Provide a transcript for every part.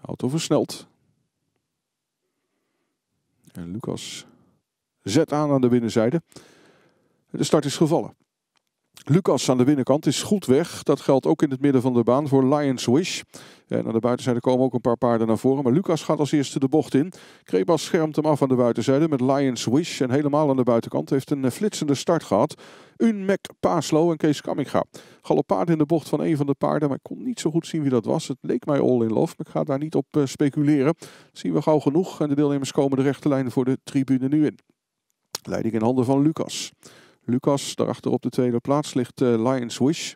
Auto versnelt. En Lucas zet aan aan de binnenzijde. De start is gevallen. Lucas aan de binnenkant is goed weg. Dat geldt ook in het midden van de baan voor Lions Wish. En aan de buitenzijde komen ook een paar paarden naar voren. Maar Lucas gaat als eerste de bocht in. Krebas schermt hem af aan de buitenzijde met Lions Wish. En helemaal aan de buitenkant heeft een eh, flitsende start gehad. Unmec Paaslo en Kees Kamminga. Galoppaard in de bocht van een van de paarden. Maar ik kon niet zo goed zien wie dat was. Het leek mij all in love. Maar ik ga daar niet op eh, speculeren. Dat zien we gauw genoeg. En de deelnemers komen de rechte lijn voor de tribune nu in. Leiding in handen van Lucas. Lucas. Daarachter op de tweede plaats ligt eh, Lions Wish.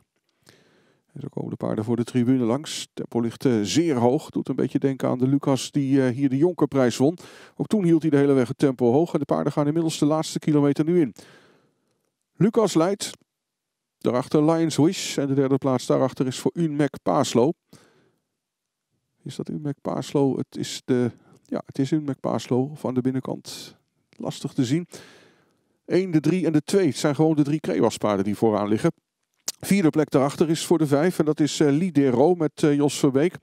En zo komen de paarden voor de tribune langs. Tempo ligt eh, zeer hoog. Doet een beetje denken aan de Lucas die eh, hier de Jonkerprijs won. Ook toen hield hij de hele weg het tempo hoog. En de paarden gaan inmiddels de laatste kilometer nu in. Lucas leidt. Daarachter Lions Wish. En de derde plaats daarachter is voor Unmec Paaslo. Is dat Unmec Paaslo? Het is, de, ja, het is Unmec Paaslo van de binnenkant. Lastig te zien. 1, de 3 en de 2. Het zijn gewoon de drie krewas die vooraan liggen. Vierde plek daarachter is voor de 5 en dat is uh, eh, Lidero met uh, Jos Verbeek.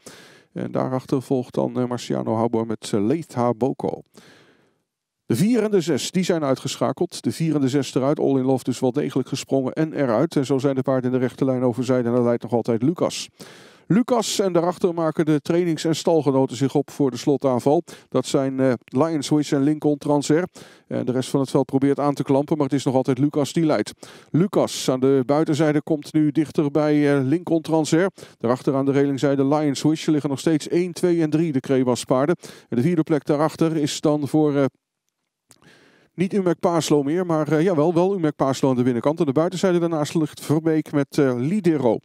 En daarachter volgt dan eh, Marciano Habor met Leitha Boko. De 4 en de 6 die zijn uitgeschakeld. De 4 en de 6 eruit. All in Love dus wel degelijk gesprongen en eruit. En zo zijn de paarden in de rechte lijn overzijde. En dat leidt nog altijd Lucas. Lucas en daarachter maken de trainings- en stalgenoten zich op voor de slotaanval. Dat zijn uh, Lions Wish en Lincoln Transer. En de rest van het veld probeert aan te klampen, maar het is nog altijd Lucas die leidt. Lucas aan de buitenzijde komt nu dichter bij eh, Lincoln Transer. Daarachter aan de relingzijde Lions Wish liggen nog steeds 1, 2 en 3 de Krebas paarden. En de vierde plek daarachter is dan voor... Eh, niet Umek Paaslo meer, maar uh, jawel, wel Umek Paaslo aan de binnenkant. Aan de buitenzijde daarnaast ligt Verbeek met Lidero.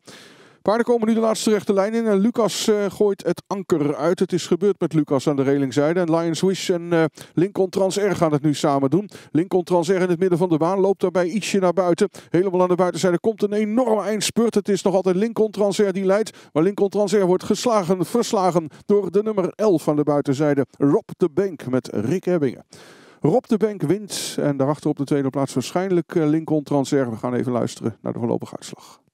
Paarden komen nu de laatste rechte lijn in en Lucas eh, gooit het anker uit. Het is gebeurd met Lucas aan de relingzijde. En Lions Wish en eh, Lincoln Transair gaan het nu samen doen. Lincoln Transair in het midden van de baan loopt daarbij ietsje naar buiten. Helemaal aan de buitenzijde komt een enorme eindspurt. Het is nog altijd Lincoln Transair die leidt. Maar Lincoln Transair wordt geslagen, verslagen door de nummer 11 aan de buitenzijde. Rob de Bank met Rick Hebbingen. Rob de Bank wint en daarachter op de tweede plaats waarschijnlijk eh, Lincoln Transair. We gaan even luisteren naar de voorlopige uitslag.